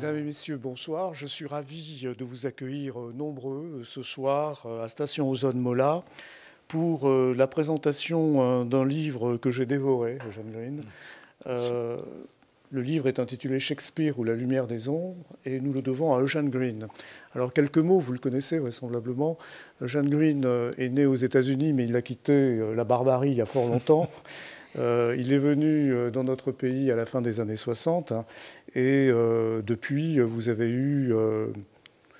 Mesdames et messieurs, bonsoir. Je suis ravi euh, de vous accueillir euh, nombreux euh, ce soir à Station Ozone Mola pour la présentation d'un livre que j'ai dévoré, Jeanne Green. Mm. le livre est intitulé Shakespeare ou la lumière des ombres et nous le devons à Eugene Green. Alors quelques mots, vous le connaissez vraisemblablement. Eugene Green est né aux États-Unis mais il a quitté la barbarie il y a fort longtemps. Euh, il est venu euh, dans notre pays à la fin des années 60 hein, et euh, depuis, vous avez eu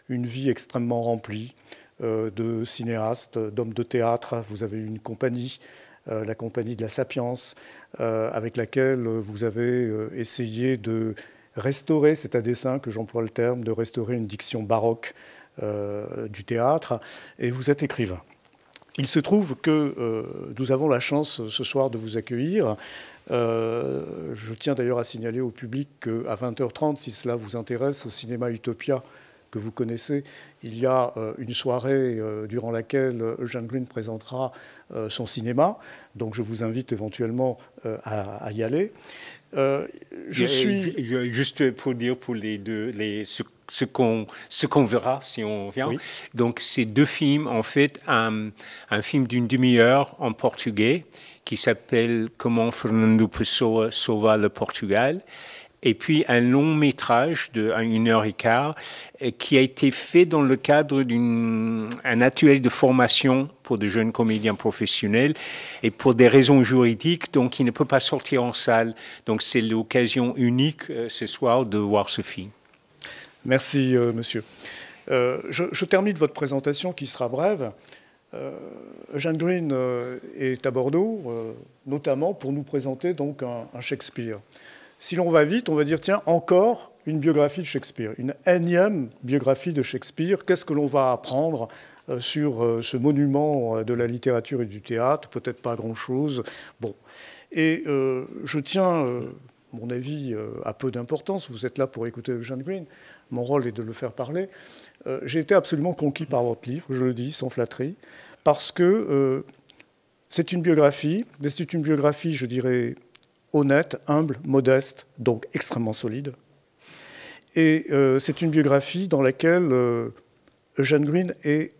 une vie extrêmement remplie de cinéastes, d'hommes de théâtre. Vous avez eu une compagnie, la compagnie de la Sapience, avec laquelle vous avez essayé de restaurer, c'est à dessein que j'emploie le terme, de restaurer une diction baroque du théâtre. Et vous êtes écrivain. Il se trouve que euh, nous avons la chance ce soir de vous accueillir. Euh, je tiens d'ailleurs à signaler au public qu'à 20h30, si cela vous intéresse, au cinéma Utopia que vous connaissez, il y a euh, une soirée durant laquelle Eugene Green présentera son cinéma. Donc je vous invite éventuellement à, y aller. Euh, je suis... Juste pour dire pour les deux, les, ce, ce qu'on verra si on vient. Donc, ces deux films, en fait, un, un film d'une demi-heure en portugais qui s'appelle Comment Fernando Pessoa sauva le Portugal et puis un long métrage de une heure et quart euh, qui a été fait dans le cadre d'un atelier de formation pour de jeunes comédiens professionnels et pour des raisons juridiques, donc il ne peut pas sortir en salle. Donc c'est l'occasion unique euh, ce soir de voir ce film. Merci, euh, monsieur. je, termine votre présentation qui sera brève. Euh, Green est à Bordeaux, notamment pour nous présenter donc un Shakespeare. Si l'on va vite, on va dire, tiens, encore une biographie de Shakespeare, une énième biographie de Shakespeare, qu'est-ce que l'on va apprendre euh, sur euh, ce monument euh, de la littérature et du théâtre, peut-être pas grand-chose. Bon. Et je tiens, mon avis à peu d'importance, vous êtes là pour écouter Eugene Green, mon rôle est de le faire parler. J'ai été absolument conquis par votre livre, je le dis sans flatterie, parce que c'est une biographie, mais c'est une biographie, je dirais, honnête, humble, modeste, donc extrêmement solide. Et euh, c'est une biographie dans laquelle euh, Eugène Green est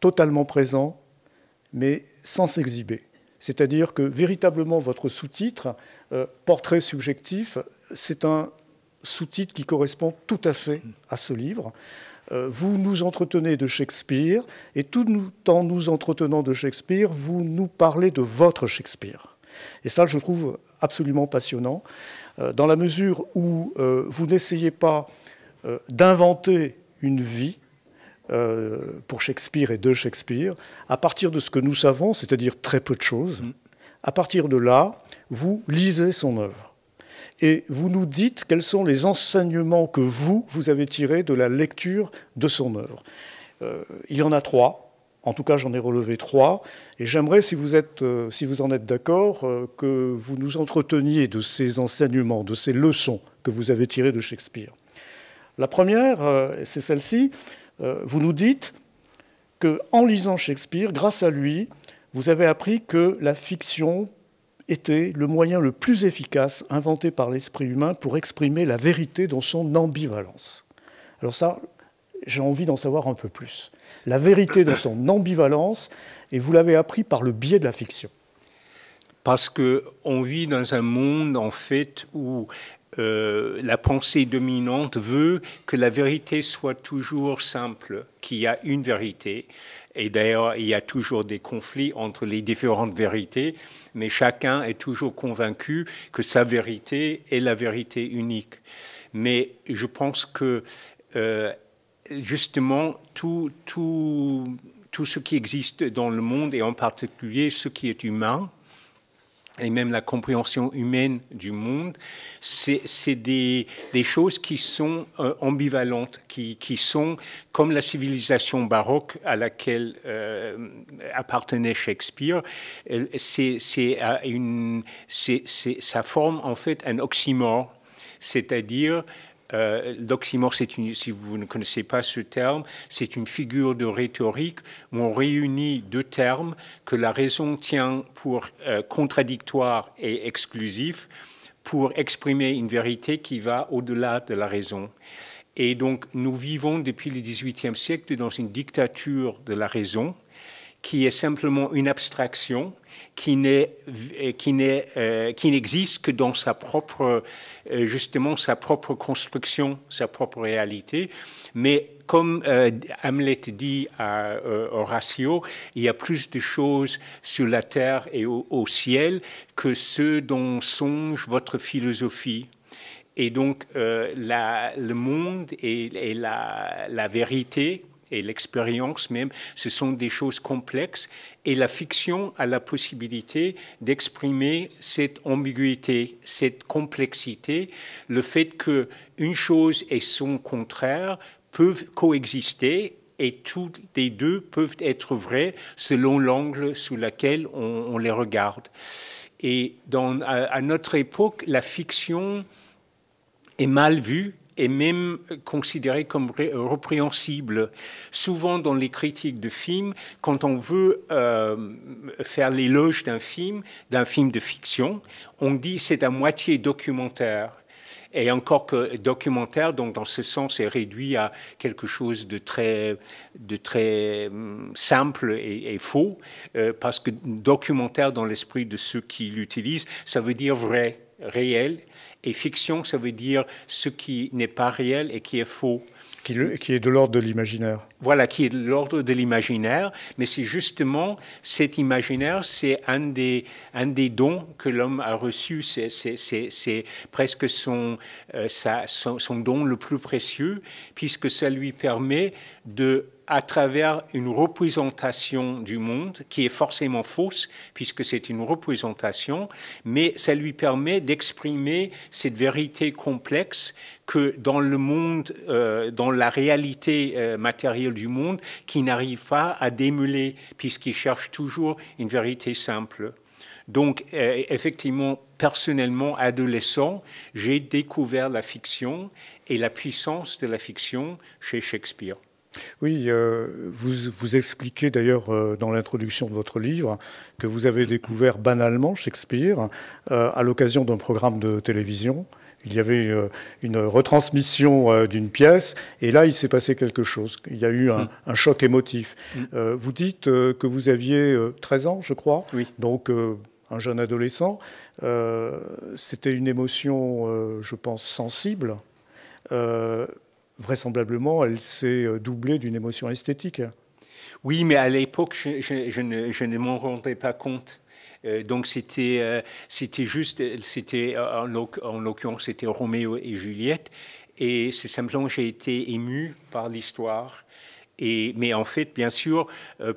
totalement présent, mais sans s'exhiber. C'est-à-dire que véritablement votre sous-titre, euh, Portrait subjectif, c'est un sous-titre qui correspond tout à fait à ce livre. vous nous entretenez de Shakespeare, et tout nous, en nous entretenant de Shakespeare, vous nous parlez de votre Shakespeare. Et ça, je trouve absolument passionnant, euh, dans la mesure où euh, vous n'essayez pas euh, d'inventer une vie pour Shakespeare et de Shakespeare, à partir de ce que nous savons, c'est-à-dire très peu de choses, mm. à partir de là, vous lisez son œuvre. Et vous nous dites quels sont les enseignements que vous, vous avez tirés de la lecture de son œuvre. il y en a trois. En tout cas, j'en ai relevé trois. Et j'aimerais, si, vous euh, si vous en êtes d'accord, euh, que vous nous entreteniez de ces enseignements, de ces leçons que vous avez tirées de Shakespeare. La première, euh, c'est celle-ci. Vous nous dites que, en lisant Shakespeare, grâce à lui, vous avez appris que la fiction était le moyen le plus efficace inventé par l'esprit humain pour exprimer la vérité dans son ambivalence. Alors ça, j'ai envie d'en savoir un peu plus. La vérité de son ambivalence, et vous l'avez appris par le biais de la fiction. Parce qu'on vit dans un monde, en fait, où euh, la pensée dominante veut que la vérité soit toujours simple, qu'il y a une vérité. Et d'ailleurs, il y a toujours des conflits entre les différentes vérités, mais chacun est toujours convaincu que sa vérité est la vérité unique. Mais je pense que euh, justement tout, ce qui existe dans le monde et en particulier ce qui est humain et même la compréhension humaine du monde, c'est des, choses qui sont euh, ambivalentes, qui, sont comme la civilisation baroque à laquelle euh, appartenait Shakespeare. Euh, c'est ça forme en fait un oxymore, c'est-à-dire euh, l'oxymore, si vous ne connaissez pas ce terme, c'est une figure de rhétorique où on réunit deux termes que la raison tient pour euh, contradictoires et exclusifs pour exprimer une vérité qui va au-delà de la raison. Et donc, nous vivons depuis le XVIIIe siècle dans une dictature de la raison qui est simplement une abstraction, qui euh, euh, n'existe que dans sa propre, euh, justement, sa propre construction, sa propre réalité. Mais comme Hamlet dit à Horatio, il y a plus de choses sur la terre et au, ciel que ce dont songe votre philosophie. Et donc, le monde et, la, la vérité et l'expérience même, ce sont des choses complexes et la fiction a la possibilité d'exprimer cette ambiguïté, cette complexité, le fait que une chose et son contraire peuvent coexister et tous les deux peuvent être vrais selon l'angle sous lequel on, les regarde. Et dans, à notre époque, la fiction est mal vue et même considéré comme repréhensible. Souvent dans les critiques de films, quand on veut euh, faire l'éloge d'un film, d'un film de fiction, on dit c'est à moitié documentaire. Et encore que documentaire, donc dans ce sens, est réduit à quelque chose de très, de très hum, simple et, faux, euh, parce que documentaire, dans l'esprit de ceux qui l'utilisent, ça veut dire vrai, réel, et fiction, ça veut dire ce qui n'est pas réel et qui est faux. Qui, est de l'ordre de l'imaginaire voilà, qui est l'ordre de l'imaginaire, mais c'est justement cet imaginaire, c'est un des, un des dons que l'homme a reçu, c'est presque euh, son, son, don le plus précieux, puisque ça lui permet de à travers une représentation du monde qui est forcément fausse puisque c'est une représentation, mais ça lui permet d'exprimer cette vérité complexe que dans le monde, euh, dans la réalité euh, matérielle du monde qui n'arrive pas à démêler, puisqu'il cherche toujours une vérité simple. Donc, eh, effectivement, personnellement, adolescent, j'ai découvert la fiction et la puissance de la fiction chez Shakespeare. Oui, euh, vous, vous, expliquez d'ailleurs euh, dans l'introduction de votre livre que vous avez découvert banalement Shakespeare euh, à l'occasion d'un programme de télévision il y avait euh, une retransmission euh, d'une pièce, et là, il s'est passé quelque chose. Il y a eu un, mm. choc émotif. Mm. Euh, vous dites que vous aviez 13 ans, je crois. Oui. Donc, un jeune adolescent. C'était une émotion, je pense, sensible. vraisemblablement, elle s'est doublée d'une émotion esthétique. Oui, mais à l'époque, je ne m'en rendais pas compte. Euh, donc c'était euh, c'était juste, c'était euh, en l'occurrence c'était Roméo et Juliette. Et c'est simplement j'ai été ému par l'histoire. Et, mais en fait, bien sûr,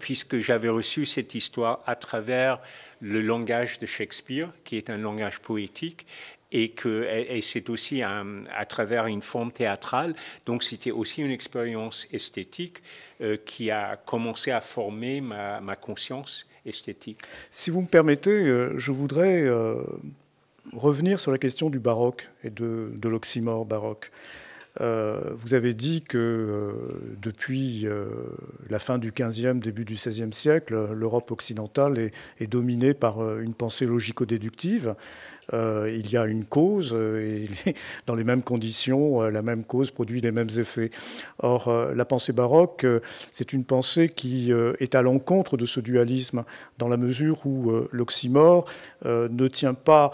puisque j'avais reçu cette histoire à travers le langage de Shakespeare, qui est un langage poétique, et que c'est aussi à travers une forme théâtrale, donc c'était aussi une expérience esthétique qui a commencé à former ma conscience esthétique. Si vous me permettez, euh, je voudrais euh, revenir sur la question du baroque et de, de l'oxymore baroque. Euh, vous avez dit que euh, depuis euh, la fin du XVe, début du XVIe siècle, l'Europe occidentale est, dominée par une pensée logico-déductive. il y a une cause et dans les mêmes conditions, la même cause produit les mêmes effets. Or, la pensée baroque, c'est une pensée qui est à l'encontre de ce dualisme, dans la mesure où l'oxymore ne tient pas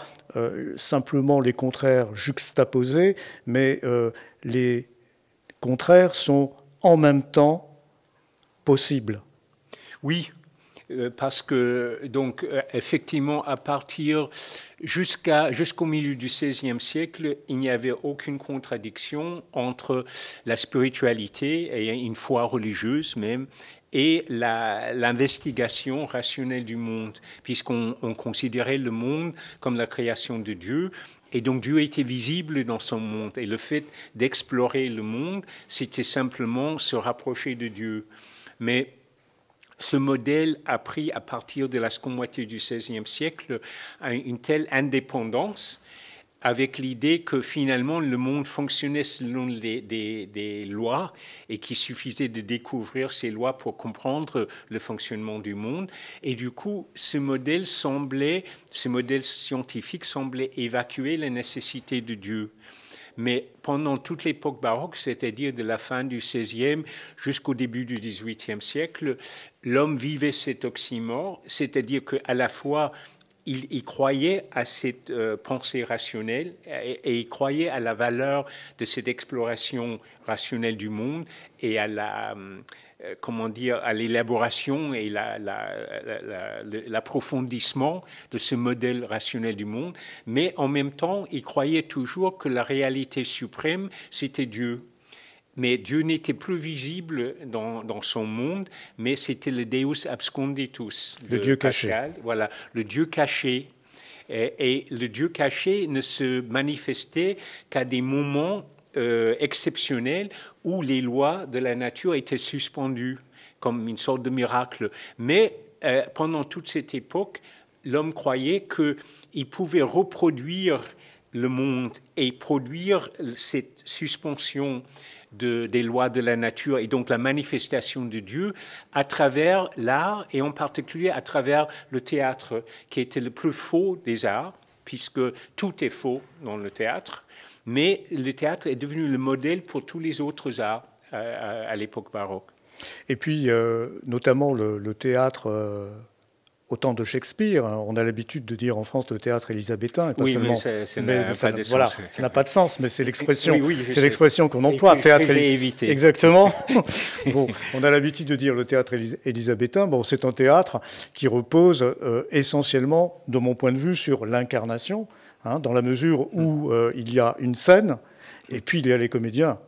simplement les contraires juxtaposés, mais les contraires sont en même temps possibles. Oui, euh, parce que donc euh, effectivement à partir jusqu'au milieu du XVIe siècle, il n'y avait aucune contradiction entre la spiritualité et une foi religieuse même et l'investigation rationnelle du monde, puisqu'on considérait le monde comme la création de Dieu, et donc Dieu était visible dans son monde. Et le fait d'explorer le monde, c'était simplement se rapprocher de Dieu. Mais ce modèle a pris à partir de la seconde moitié du XVIe siècle une telle indépendance avec l'idée que finalement le monde fonctionnait selon des, lois et qu'il suffisait de découvrir ces lois pour comprendre le fonctionnement du monde. Et du coup, ce modèle semblait, ce modèle scientifique semblait évacuer la nécessité de Dieu. Mais pendant toute l'époque baroque, c'est-à-dire de la fin du XVIe jusqu'au début du XVIIIe siècle, l'homme vivait cet oxymore, c'est-à-dire qu'à la fois il, croyait à cette euh, pensée rationnelle et, il croyait à la valeur de cette exploration rationnelle du monde et à la, euh, comment dire, à l'élaboration et l'approfondissement de ce modèle rationnel du monde. Mais en même temps, il croyait toujours que la réalité suprême, c'était Dieu mais Dieu n'était plus visible dans, son monde, mais c'était le Deus absconditus. Le, Dieu caché. Voilà, le Dieu caché. Et, le Dieu caché ne se manifestait qu'à des moments euh, exceptionnels où les lois de la nature étaient suspendues, comme une sorte de miracle. Mais euh, pendant toute cette époque, l'homme croyait qu'il pouvait reproduire le monde et produire cette suspension des lois de la nature et donc la manifestation de Dieu à travers l'art et en particulier à travers le théâtre qui était le plus faux des arts puisque tout est faux dans le théâtre, mais le théâtre est devenu le modèle pour tous les autres arts euh, à, l'époque baroque. Et puis, euh, notamment le, théâtre... Euh, Autant de Shakespeare. Hein. On a l'habitude de dire en France le théâtre élisabétain. oui, mais, ça, n'a pas, de Ça n'a pas de sens, mais c'est l'expression, c'est l'expression qu'on emploie. théâtre Exactement. bon, on a l'habitude de dire le théâtre élisabétain. Bon, c'est un théâtre qui repose euh, essentiellement, de mon point de vue, sur l'incarnation, hein, dans la mesure où euh, il y a une scène et puis il y a les comédiens.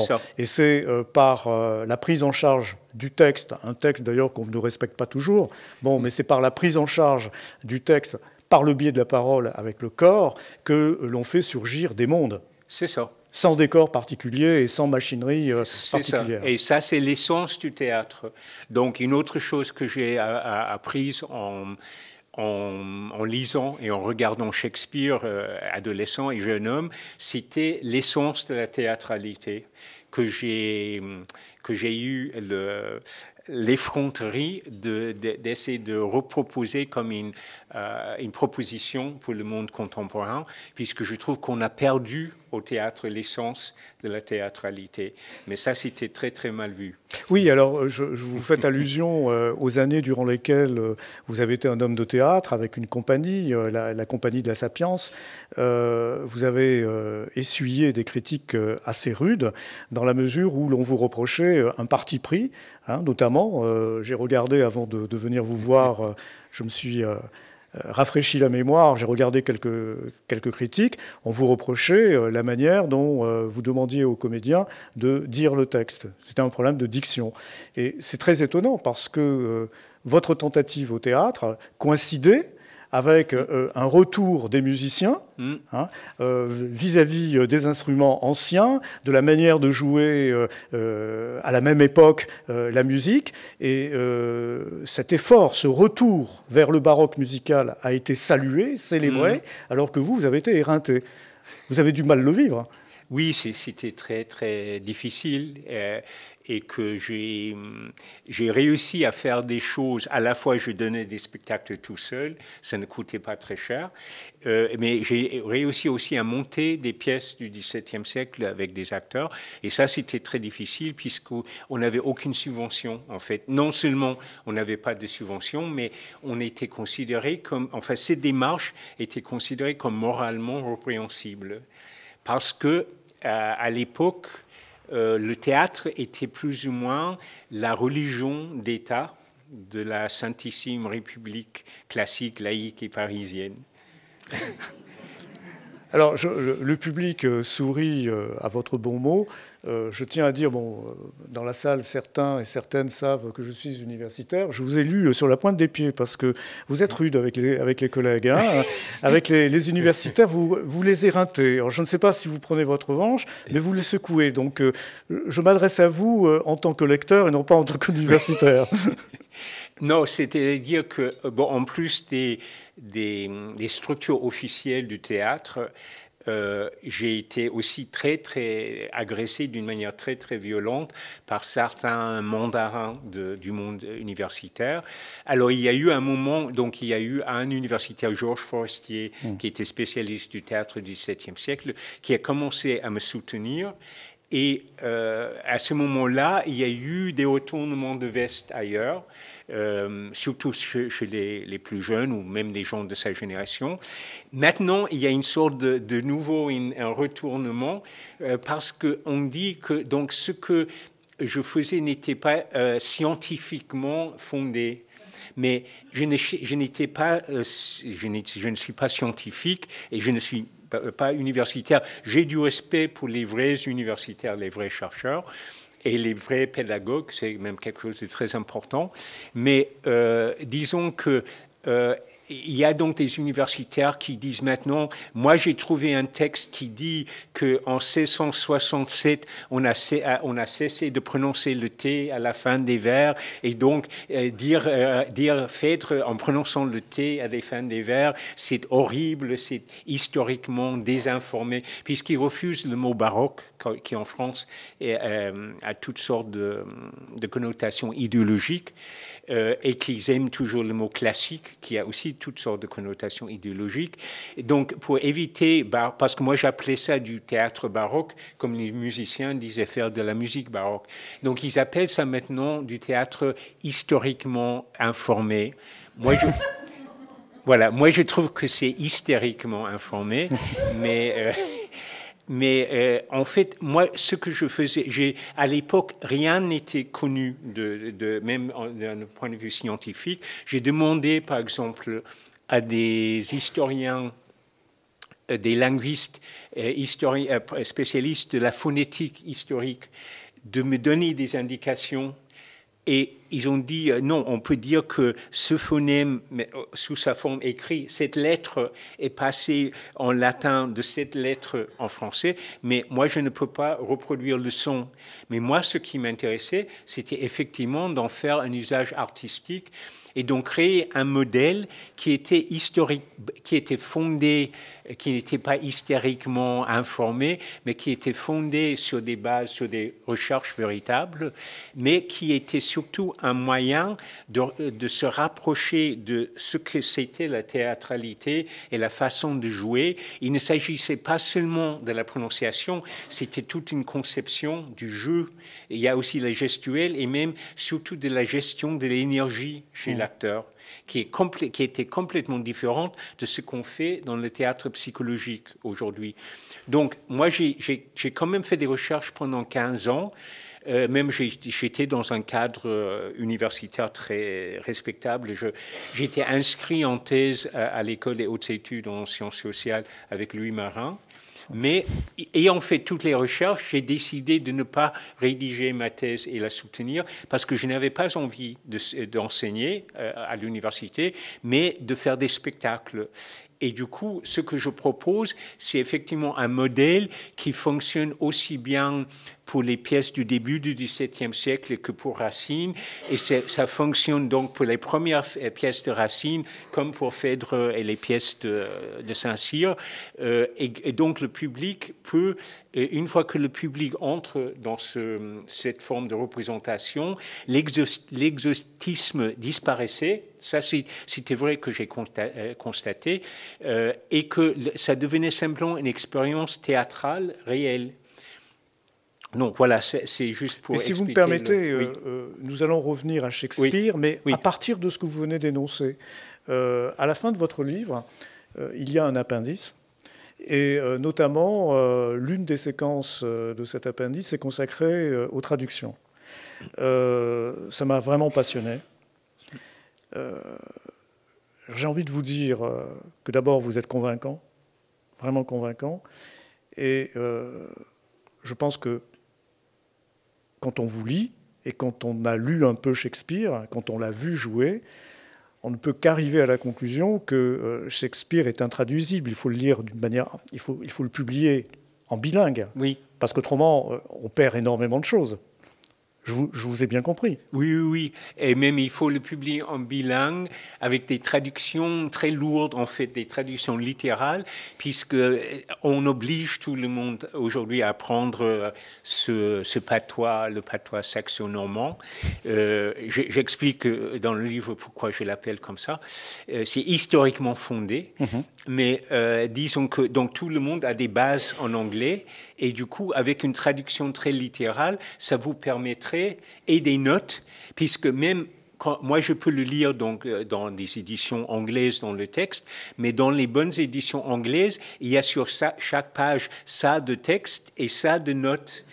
Ça. Et c'est euh, par euh, la prise en charge du texte, un texte d'ailleurs qu'on ne respecte pas toujours, bon, mais c'est par la prise en charge du texte, par le biais de la parole avec le corps, que l'on fait surgir des mondes. C'est ça. Sans décor particulier et sans machinerie euh, particulière. Et ça, c'est l'essence du théâtre. Donc, une autre chose que j'ai apprise en en, lisant et en regardant Shakespeare, euh, adolescent et jeune homme, c'était l'essence de la théâtralité que j'ai eu l'effronterie d'essayer de, de reproposer comme une euh, une proposition pour le monde contemporain, puisque je trouve qu'on a perdu au théâtre l'essence de la théâtralité. Mais ça, c'était très très mal vu. Oui, alors euh, je, vous fais allusion euh, aux années durant lesquelles vous avez été un homme de théâtre avec une compagnie, la, compagnie de la Sapience. vous avez essuyé des critiques assez rudes dans la mesure où l'on vous reprochait un parti pris, hein, notamment. J'ai regardé avant de, de venir vous voir je me suis euh, euh, rafraîchi la mémoire, j'ai regardé quelques, quelques critiques, on vous reprochait euh, la manière dont vous demandiez aux comédiens de dire le texte. C'était un problème de diction. Et c'est très étonnant parce que votre tentative au théâtre coïncidait avec euh, euh, un retour des musiciens mm. hein, euh, vis-à-vis des instruments anciens, de la manière de jouer à la même époque la musique. Et cet effort, ce retour vers le baroque musical a été salué, célébré, mm. alors que vous, vous avez été éreinté. Vous avez du mal à le vivre. Oui, c'était très très difficile et que j'ai réussi à faire des choses. À la fois, je donnais des spectacles tout seul, ça ne coûtait pas très cher, euh, mais j'ai réussi aussi à monter des pièces du XVIIe siècle avec des acteurs. Et ça, c'était très difficile puisqu'on n'avait aucune subvention, en fait. Non seulement on n'avait pas de subvention, mais on était considéré comme, enfin, ces démarches étaient considérées comme moralement répréhensibles parce que à l'époque, euh, le théâtre était plus ou moins la religion d'État de la Saintissime République classique, laïque et parisienne. Alors, le public euh, sourit euh, à votre bon mot. Euh, je tiens à dire, bon, dans la salle, certains et certaines savent que je suis universitaire. Je vous ai lu sur la pointe des pieds parce que vous êtes rude avec les, collègues. avec les, hein. universitaires, vous, les éreintez. Alors, je ne sais pas si vous prenez votre revanche, mais vous les secouez. Donc, je m'adresse à vous en tant que lecteur et non pas en tant qu'universitaire. non, c'était dire que, bon, en plus des des, structures officielles du théâtre, euh, j'ai été aussi très, très agressé d'une manière très, très violente par certains mandarins du monde universitaire. Alors, il y a eu un moment, donc, il y a eu un universitaire, Georges Forestier, mm. qui était spécialiste du théâtre du XVIIe siècle, qui a commencé à me soutenir. Et euh, à ce moment-là, il y a eu des retournements de veste ailleurs. Euh, surtout chez, les, plus jeunes ou même des gens de sa génération. Maintenant, il y a une sorte de, nouveau, un retournement, euh, parce qu'on dit que donc, ce que je faisais n'était pas euh, scientifiquement fondé mais je n'étais pas, je, ne suis pas scientifique et je ne suis pas universitaire. J'ai du respect pour les vrais universitaires, les vrais chercheurs, et les vrais pédagogues, c'est même quelque chose de très important. Mais euh, disons que euh, il y a donc des universitaires qui disent maintenant, moi j'ai trouvé un texte qui dit qu'en 1667, on a, euh, on a cessé de prononcer le T à la fin des vers, et donc euh, dire, dire fêtre en prononçant le T à la fin des vers, c'est horrible, c'est historiquement désinformé, puisqu'ils refusent le mot baroque, qui en France a toutes sortes de, de connotations idéologiques. Euh, et qu'ils aiment toujours le mot classique, qui a aussi toutes sortes de connotations idéologiques. donc, pour éviter, parce que moi j'appelais ça du théâtre baroque, comme les musiciens disaient faire de la musique baroque. Donc, ils appellent ça maintenant du théâtre historiquement informé. Moi, je. Voilà, moi je trouve que c'est hystériquement informé, mais euh, mais euh, en fait, moi, ce que je faisais, j'ai, à l'époque, rien n'était connu, de, même d'un point de vue scientifique. J'ai demandé, par exemple, à des historiens, euh, des linguistes, euh, spécialistes de la phonétique historique, de me donner des indications. Et ils ont dit euh, non, on peut dire que ce phonème, euh, sous sa forme écrite, cette lettre est passée en latin de cette lettre en français, mais moi je ne peux pas reproduire le son. Mais moi, ce qui m'intéressait, c'était effectivement d'en faire un usage artistique et donc créer un modèle qui était historique, qui était fondé, qui n'était pas hystériquement informé, mais qui était fondé sur des bases, sur des recherches véritables, mais qui était surtout un moyen de, se rapprocher de ce que c'était la théâtralité et la façon de jouer. Il ne s'agissait pas seulement de la prononciation, c'était toute une conception du jeu. Il y a aussi la gestuelle et même surtout de la gestion de l'énergie chez mm. l'acteur. Qui, qui, était complètement différente de ce qu'on fait dans le théâtre psychologique aujourd'hui. Donc, moi, j'ai quand même fait des recherches pendant 15 ans euh, même j'étais dans un cadre euh, universitaire très respectable. J'étais inscrit en thèse à, l'école des hautes études en sciences sociales avec Louis Marin. Mais ayant fait toutes les recherches, j'ai décidé de ne pas rédiger ma thèse et la soutenir parce que je n'avais pas envie d'enseigner euh, à l'université, mais de faire des spectacles. Et du coup, ce que je propose, c'est effectivement un modèle qui fonctionne aussi bien pour les pièces du début du XVIIe siècle que pour Racine. Et ça fonctionne donc pour les premières euh, pièces de Racine, comme pour Phèdre et les pièces de, de Saint-Cyr. Euh, et, donc le public peut, euh, une fois que le public entre dans ce, cette forme de représentation, l'exotisme disparaissait. Ça, c'était vrai que j'ai constaté, et que ça devenait simplement une expérience théâtrale réelle. Donc voilà, c'est juste pour. Et si vous me permettez, euh, euh, nous allons revenir à Shakespeare, mais à partir de ce que vous venez d'énoncer, euh, à la fin de votre livre, il y a un appendice. Et notamment, l'une des séquences de cet appendice est consacrée aux traductions. ça m'a vraiment passionné. J'ai envie de vous dire que d'abord, vous êtes convaincant, vraiment convaincant. Et je pense que quand on vous lit et quand on a lu un peu Shakespeare, quand on l'a vu jouer, on ne peut qu'arriver à la conclusion que euh, Shakespeare est intraduisible. Il faut le lire d'une manière, il faut, il faut le publier en bilingue. Oui. Parce qu'autrement, euh, on perd énormément de choses. Je vous, ai bien compris. Oui, oui, oui. Et même, il faut le publier en bilingue avec des traductions très lourdes, en fait, des traductions littérales, puisque euh, on oblige tout le monde aujourd'hui à apprendre euh, ce, patois, le patois saxo-normand. Euh, j'explique dans le livre pourquoi je l'appelle comme ça. C'est historiquement fondé, mm-hmm. mais disons que donc, tout le monde a des bases en anglais et du coup, avec une traduction très littérale, ça vous permettrait, et des notes, puisque même moi, je peux le lire donc euh, dans des éditions anglaises dans le texte, mais dans les bonnes éditions anglaises, il y a sur chaque page ça de texte et ça de notes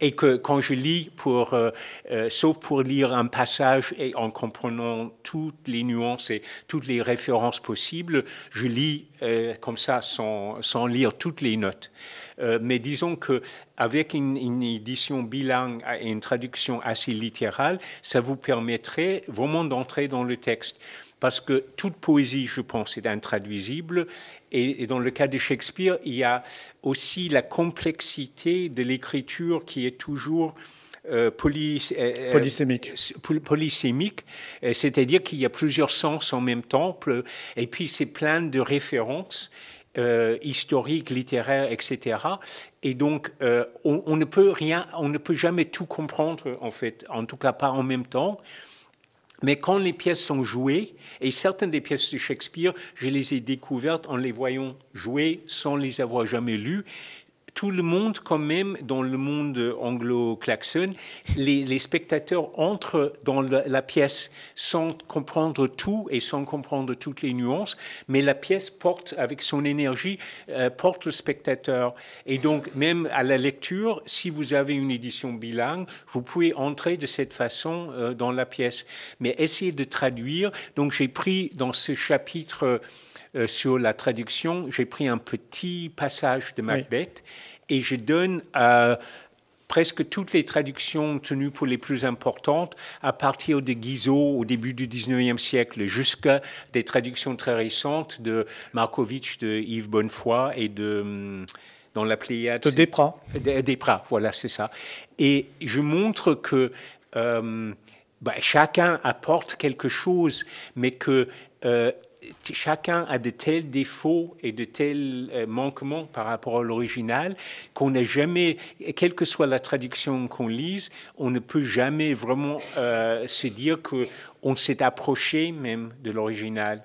et que quand je lis, pour, euh, euh, sauf pour lire un passage et en comprenant toutes les nuances et toutes les références possibles, je lis euh, comme ça sans, lire toutes les notes. mais disons que avec une, une, édition bilingue et une traduction assez littérale, ça vous permettrait vraiment d'entrer dans le texte parce que toute poésie, je pense, est intraduisible. Et, et dans le cas de Shakespeare, il y a aussi la complexité de l'écriture qui est toujours euh, euh, euh polysémique. Euh, c'est-à-dire qu'il y a plusieurs sens en même temps, et puis c'est plein de références. historiques, littéraires, etc. Et donc, on, on, ne peut rien, on ne peut jamais tout comprendre en fait, en tout cas pas en même temps. Mais quand les pièces sont jouées, et certaines des pièces de Shakespeare, je les ai découvertes en les voyant jouer sans les avoir jamais lues, tout le monde, quand même, dans le monde anglo-klaxon, les, spectateurs entrent dans la, pièce sans comprendre tout et sans comprendre toutes les nuances, mais la pièce porte, avec son énergie, euh, porte le spectateur. Et donc, même à la lecture, si vous avez une édition bilingue, vous pouvez entrer de cette façon euh, dans la pièce. Mais essayez de traduire. Donc, j'ai pris dans ce chapitre euh, sur la traduction, j'ai pris un petit passage de Macbeth et je donne euh, presque toutes les traductions tenues pour les plus importantes à partir de Guizot au début du 19e siècle jusqu'à des traductions très récentes de Markovitch, de Yves Bonnefoy et de hum, dans la Pléiade. De Desprats. Euh, euh, Desprats, voilà, c'est ça. Et je montre que hum, bah, chacun apporte quelque chose, mais que chacun a de tels défauts et de tels euh, manquements par rapport à l'original qu'on n'a jamais, quelle que soit la traduction qu'on lise, on ne peut jamais vraiment euh, se dire qu'on s'est approché même de l'original.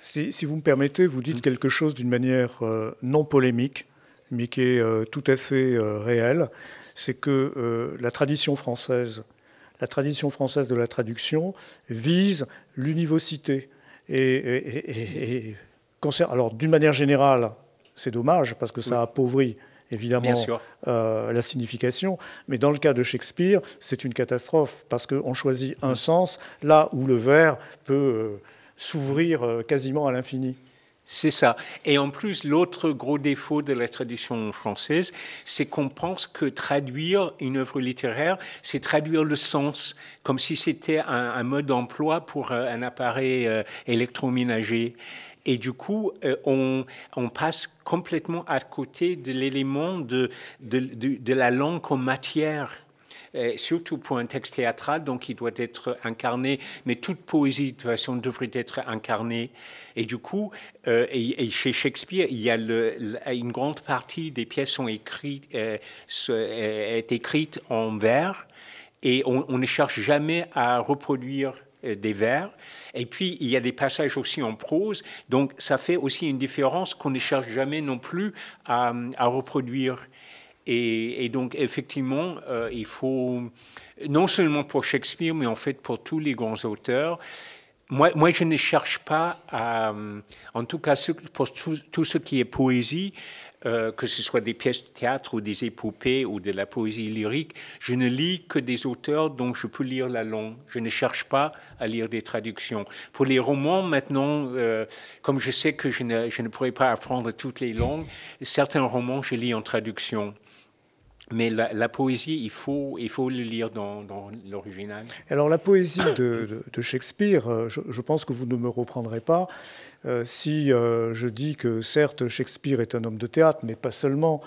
Si, vous me permettez, vous dites mm. quelque chose d'une manière euh, non polémique, mais qui est tout à fait réelle, c'est que la tradition française, la tradition française de la traduction vise l'univocité et, alors, d'une manière générale, c'est dommage parce que ça appauvrit évidemment euh, la signification. Mais dans le cas de Shakespeare, c'est une catastrophe parce qu'on choisit un sens là où le verre peut euh, s'ouvrir euh, quasiment à l'infini. C'est ça. Et en plus, l'autre gros défaut de la tradition française, c'est qu'on pense que traduire une œuvre littéraire, c'est traduire le sens, comme si c'était un, mode d'emploi pour euh, un appareil euh, électroménager. Et du coup, euh, on, passe complètement à côté de l'élément de, de, de la langue comme matière surtout pour un texte théâtral, donc il doit être incarné, mais toute poésie de toute façon devrait être incarnée. Et du coup, euh, et, chez Shakespeare, il y a le, une grande partie des pièces sont écrites, euh, euh, est écrite en vers, et on, ne cherche jamais à reproduire des vers. Et puis, il y a des passages aussi en prose. Donc, ça fait aussi une différence qu'on ne cherche jamais non plus à, à reproduire et, donc, effectivement, euh, il faut, non seulement pour Shakespeare, mais en fait pour tous les grands auteurs, moi, moi je ne cherche pas, à, euh, en tout cas pour tout, ce qui est poésie, euh, que ce soit des pièces de théâtre ou des épopées ou de la poésie lyrique, je ne lis que des auteurs dont je peux lire la langue. Je ne cherche pas à lire des traductions. Pour les romans, maintenant, comme je sais que je ne, je ne pourrais pas apprendre toutes les langues, certains romans, je lis en traduction. Mais la, poésie, il faut, il faut le lire dans, l'original. Alors la poésie de, Shakespeare, euh, je, pense que vous ne me reprendrez pas euh, si euh, je dis que certes Shakespeare est un homme de théâtre, mais pas seulement,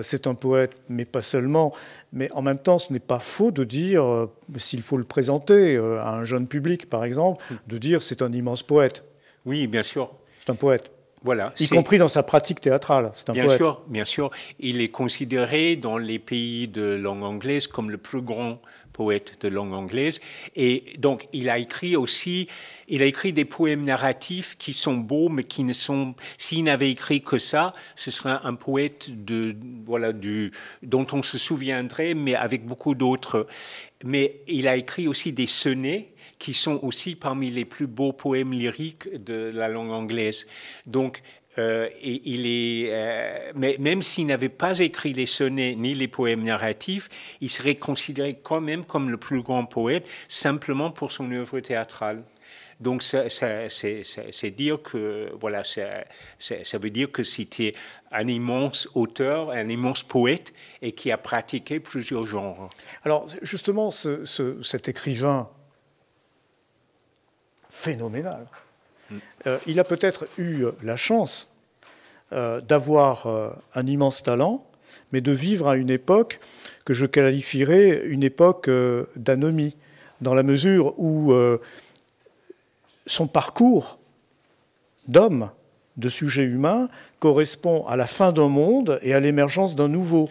c'est un poète, mais pas seulement, mais en même temps ce n'est pas faux de dire, s'il faut le présenter à un jeune public par exemple, de dire c'est un immense poète. Oui, bien sûr. C'est un poète. Voilà, y compris dans sa pratique théâtrale. Un bien sûr, bien sûr. Il est considéré dans les pays de langue anglaise comme le plus grand poète de langue anglaise. Et donc, il a écrit aussi, il a écrit des poèmes narratifs qui sont beaux, mais qui ne sont, s'il n'avait écrit que ça, ce serait un poète de, voilà, du, dont on se souviendrait, mais avec beaucoup d'autres. Mais il a écrit aussi des sonnets qui sont aussi parmi les plus beaux poèmes lyriques de la langue anglaise. Donc, euh, il est, euh, mais même s'il n'avait pas écrit les sonnets ni les poèmes narratifs, il serait considéré quand même comme le plus grand poète, simplement pour son œuvre théâtrale. Donc, ça, c'est dire que, voilà, ça, veut dire que c'était un immense auteur, un immense poète et qui a pratiqué plusieurs genres. Alors, justement, cet écrivain phénoménal. Euh, il a peut-être eu euh, la chance euh, d'avoir un immense talent, mais de vivre à une époque que je qualifierais une époque d'anomie, dans la mesure où son parcours d'homme, de sujet humain, correspond à la fin d'un monde et à l'émergence d'un nouveau,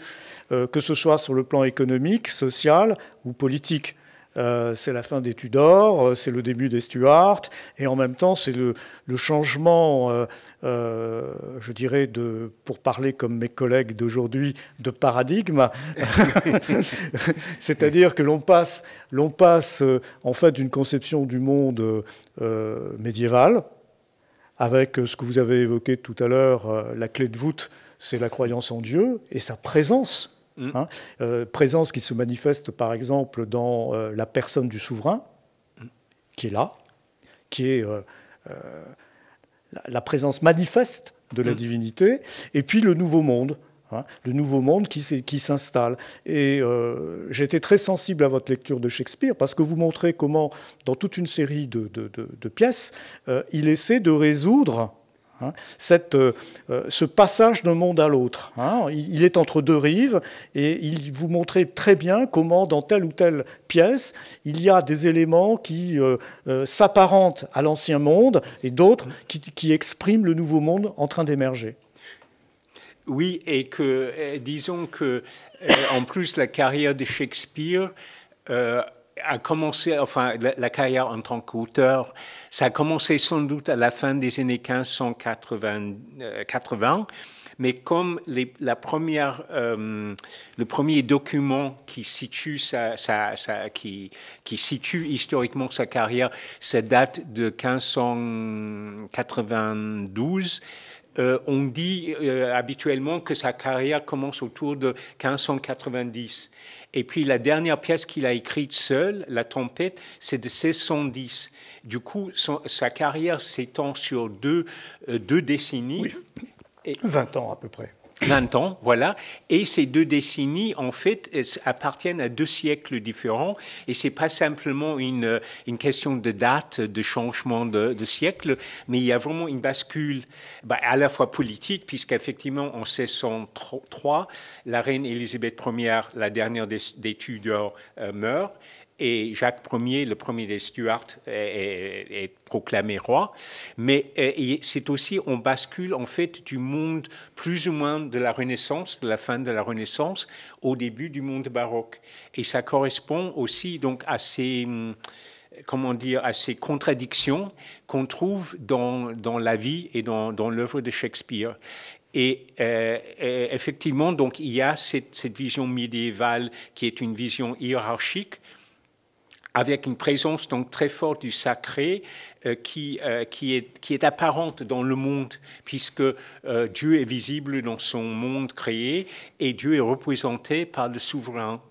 que ce soit sur le plan économique, social ou politique. Euh, c'est la fin des Tudors, euh, c'est le début des Stuarts, et en même temps, c'est le, changement, euh, je dirais, pour parler comme mes collègues d'aujourd'hui, de paradigme. C'est-à-dire que l'on passe, l'on passe en fait d'une conception du monde médiéval, avec ce que vous avez évoqué tout à l'heure, la clé de voûte, c'est la croyance en Dieu et sa présence Mm. Hein, euh, présence qui se manifeste par exemple dans euh, la personne du souverain, mm. qui est là, qui est euh, la, présence manifeste de la mm. divinité, et puis le nouveau monde. Hein, le nouveau monde qui, s'installe. Et été très sensible à votre lecture de Shakespeare parce que vous montrez comment, dans toute une série de pièces, il essaie de résoudre Hein. cette, euh, euh, ce passage d'un monde à l'autre. Hein. il, est entre deux rives et il vous montrait très bien comment dans telle ou telle pièce, il y a des éléments qui euh, s'apparentent à l'ancien monde et d'autres qui, qui, expriment le nouveau monde en train d'émerger. Oui, et que disons que en plus la carrière de Shakespeare a commencé, enfin, la, carrière en tant qu'auteur, ça a commencé sans doute à la fin des années 1580, euh, mais comme les, la première, euh, le premier document qui situe, sa, qui, qui situe historiquement sa carrière, ça date de 1592. Euh, on dit habituellement que sa carrière commence autour de 1590. Et puis la dernière pièce qu'il a écrite seul, La Tempête, c'est de 1610. Du coup, sa carrière s'étend sur deux, euh, deux décennies. Et, 20 ans à peu près. 20 ans, voilà. Et ces deux décennies, en fait, appartiennent à deux siècles différents. Et c'est pas simplement une, une question de date, de changement de, siècle, mais il y a vraiment une bascule, bah, à la fois politique, puisqu'effectivement, en 1603, la reine Élisabeth Ier, la dernière des, des Tudors, euh, meurt et Jacques Ier, le premier des Stuarts, est, proclamé roi. Mais euh, c'est aussi, on bascule en fait du monde plus ou moins de la Renaissance, de la fin de la Renaissance, au début du monde baroque. Et ça correspond aussi donc à ces comment dire, à ces contradictions qu'on trouve dans, dans, la vie et dans, dans l'œuvre de Shakespeare. Et euh, effectivement, donc, il y a cette, cette, vision médiévale qui est une vision hiérarchique avec une présence donc très forte du sacré euh, euh, qui, est, apparente dans le monde, puisque euh, Dieu est visible dans son monde créé et Dieu est représenté par le souverain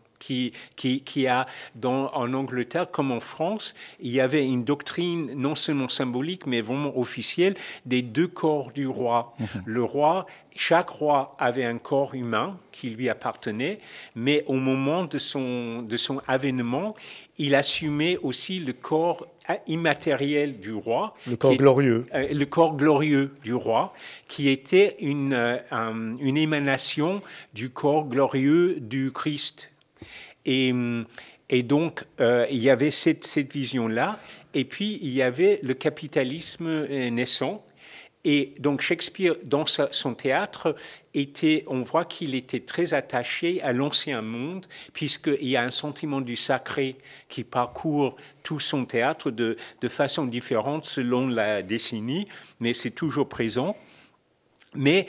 qui, qui, a, dans, en Angleterre comme en France, il y avait une doctrine non seulement symbolique, mais vraiment officielle des deux corps du roi. Mhm. Le roi chaque roi avait un corps humain qui lui appartenait, mais au moment de son, de son avènement, il assumait aussi le corps immatériel du roi. Le corps glorieux. Euh, le corps glorieux du roi, qui était une, euh, une émanation du corps glorieux du Christ, et, et donc, euh, il y avait cette, vision-là. Et puis, il y avait le capitalisme euh, naissant. Et donc Shakespeare, dans son théâtre, était, on voit qu'il était très attaché à l'ancien monde, puisqu'il y a un sentiment du sacré qui parcourt tout son théâtre de, de façon différente selon la décennie, mais c'est toujours présent. Mais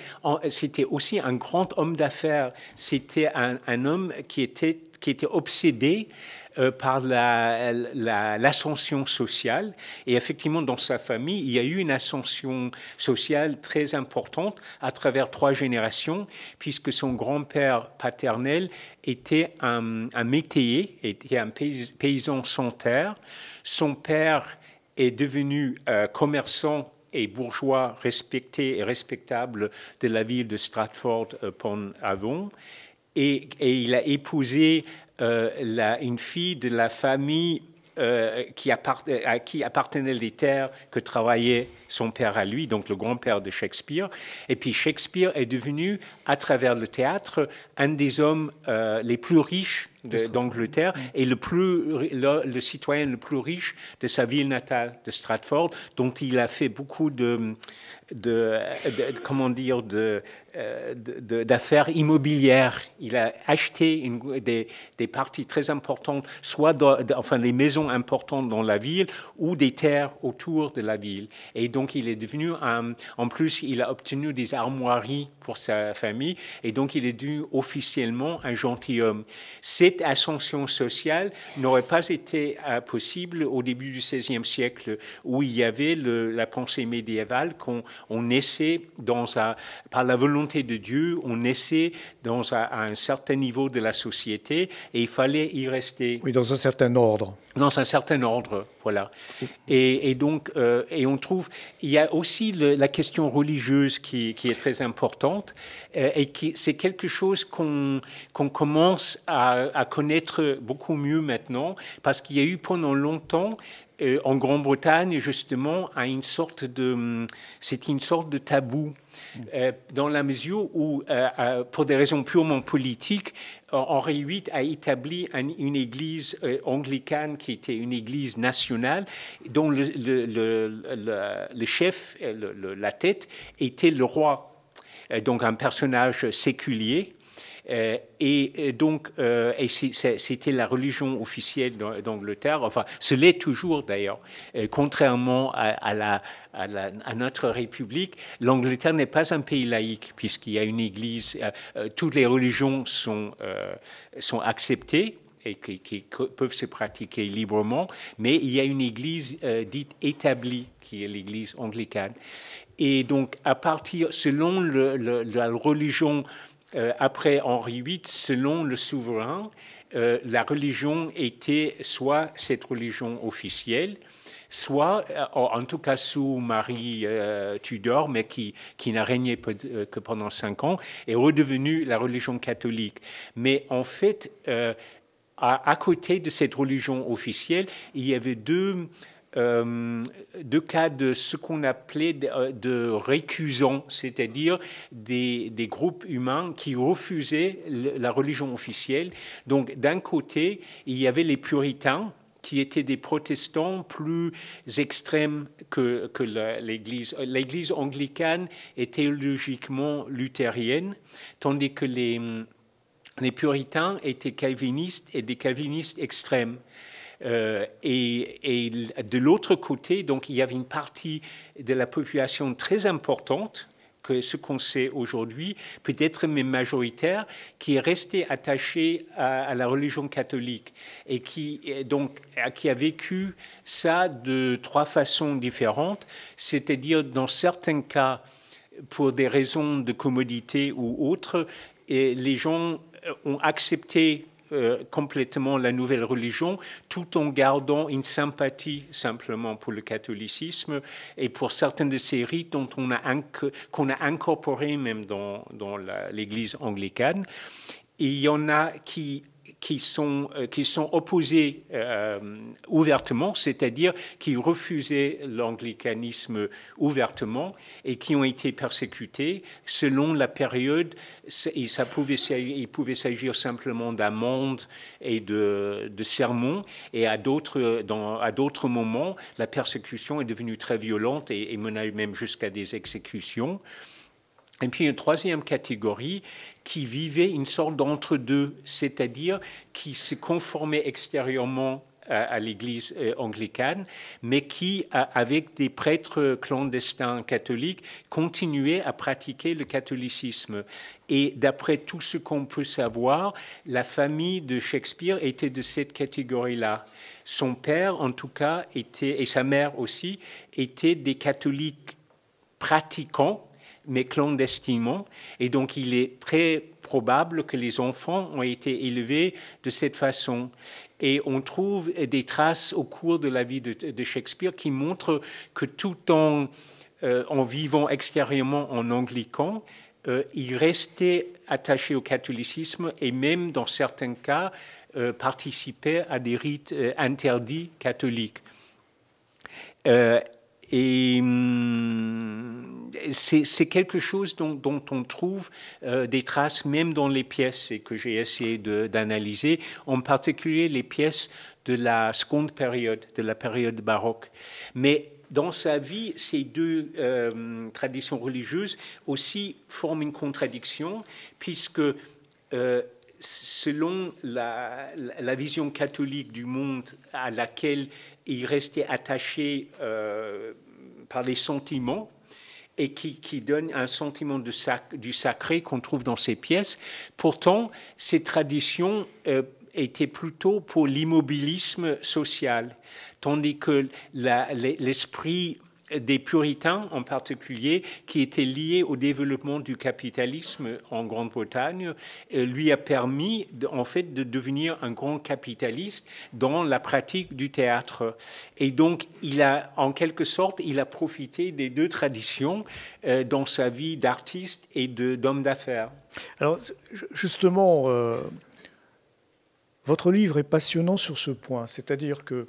c'était aussi un grand homme d'affaires. C'était un, un, homme qui était qui était obsédé euh, par l'ascension sociale. Et effectivement, dans sa famille, il y a eu une ascension sociale très importante à travers trois générations, puisque son grand-père paternel était un, métayer, était un paysan sans terre. Son père est devenu euh, commerçant et bourgeois respecté et respectable de la ville de Stratford-upon-Avon et, il a épousé euh, la, une fille de la famille euh, qui appartenait euh, à qui appartenaient les terres que travaillait son père à lui, donc le grand-père de Shakespeare. Et puis Shakespeare est devenu, à travers le théâtre, un des hommes les plus riches d'Angleterre mm. et le, plus, le, citoyen le plus riche de sa ville natale, de Stratford, dont il a fait beaucoup de, de, comment dire, euh, de, d'affaires immobilières. Il a acheté des, des, parties très importantes, soit enfin les maisons importantes dans la ville ou des terres autour de la ville. Et donc il est devenu, un, en plus, il a obtenu des armoiries pour sa famille et donc il est devenu officiellement un gentilhomme. Cette ascension sociale n'aurait pas été euh, possible au début du XVIe siècle où il y avait la pensée médiévale qu'on on essaie, par la volonté de Dieu, on essaie dans à un certain niveau de la société et il fallait y rester. Oui, dans un certain ordre. Dans un certain ordre, voilà. Et, donc, euh, et on trouve, il y a aussi la question religieuse qui, est très importante euh, et qui c'est quelque chose qu'on commence à connaître beaucoup mieux maintenant parce qu'il y a eu pendant longtemps euh, en Grande-Bretagne, justement, une sorte de, hum, c'est une sorte de tabou, euh, dans la mesure où, euh, pour des raisons purement politiques, Henri VIII a établi une église anglicane qui était une église nationale, dont le chef, la tête, était le roi donc un personnage séculier. Euh, et donc, euh, c'était la religion officielle d'Angleterre, enfin, ce l'est toujours d'ailleurs, euh, contrairement à, la, à, notre République, l'Angleterre n'est pas un pays laïque, puisqu'il y a une église, toutes les religions sont, sont acceptées et qui, peuvent se pratiquer librement, mais il y a une église dite établie, qui est l'église anglicane. Et donc, à partir, selon la religion euh, après Henri VIII, selon le souverain, euh, la religion était soit cette religion officielle, soit, euh, en tout cas sous Marie Tudor, mais qui, qui n'a régné que pendant cinq ans, est redevenue la religion catholique. Mais en fait, à, côté de cette religion officielle, il y avait deux euh, deux cas de ce qu'on appelait euh, de, récusants, c'est-à-dire des, des, groupes humains qui refusaient la religion officielle. Donc d'un côté, il y avait les puritains qui étaient des protestants plus extrêmes que, que l'Église. L'Église anglicane est théologiquement luthérienne, tandis que les, les puritains étaient calvinistes et des calvinistes extrêmes. Euh, et, de l'autre côté, donc, il y avait une partie de la population très importante que ce qu'on sait aujourd'hui, peut-être même majoritaire, qui est restée attachée à, la religion catholique et qui, euh, donc, qui a vécu ça de trois façons différentes, c'est-à-dire dans certains cas, pour des raisons de commodité ou autres, les gens euh, ont accepté euh, complètement la nouvelle religion tout en gardant une sympathie simplement pour le catholicisme et pour certaines de ces rites dont on a qu'on a incorporé même dans, dans l'Église anglicane. Et il y en a qui qui sont, euh, qui sont opposés euh, ouvertement, c'est-à-dire qui refusaient l'anglicanisme ouvertement et qui ont été persécutés selon la période. ça pouvait, il pouvait s'agir simplement d'amendes et de, sermons. Et à d'autres moments, la persécution est devenue très violente et, et mena même jusqu'à des exécutions. Et puis une troisième catégorie qui vivait une sorte d'entre-deux, c'est-à-dire qui se conformait extérieurement à, l'Église euh, anglicane, mais qui, avec des prêtres clandestins catholiques, continuait à pratiquer le catholicisme. Et d'après tout ce qu'on peut savoir, la famille de Shakespeare était de cette catégorie-là. Son père, en tout cas, était, et sa mère aussi, étaient des catholiques pratiquants mais clandestinement. Et donc, il est très probable que les enfants ont été élevés de cette façon. Et on trouve des traces au cours de la vie de, Shakespeare qui montrent que tout en, euh, en vivant extérieurement en anglican, euh, il restait attaché au catholicisme et même dans certains cas euh, participait à des rites interdits catholiques. Et hum, c'est quelque chose dont, on trouve euh, des traces même dans les pièces et que j'ai essayé d'analyser, en particulier les pièces de la seconde période, de la période baroque. Mais dans sa vie, ces deux euh, traditions religieuses aussi forment une contradiction, puisque euh, selon la, vision catholique du monde à laquelle il restait attaché euh, par les sentiments et qui, donne un sentiment de du sacré qu'on trouve dans ces pièces. Pourtant, ces traditions euh, étaient plutôt pour l'immobilisme social, tandis que l'esprit des puritains en particulier, qui étaient liés au développement du capitalisme en Grande-Bretagne, euh, lui a permis en fait de devenir un grand capitaliste dans la pratique du théâtre. Et donc, il a en quelque sorte, il a profité des deux traditions euh, dans sa vie d'artiste et d'homme d'affaires. Alors, justement, euh, votre livre est passionnant sur ce point, c'est-à-dire que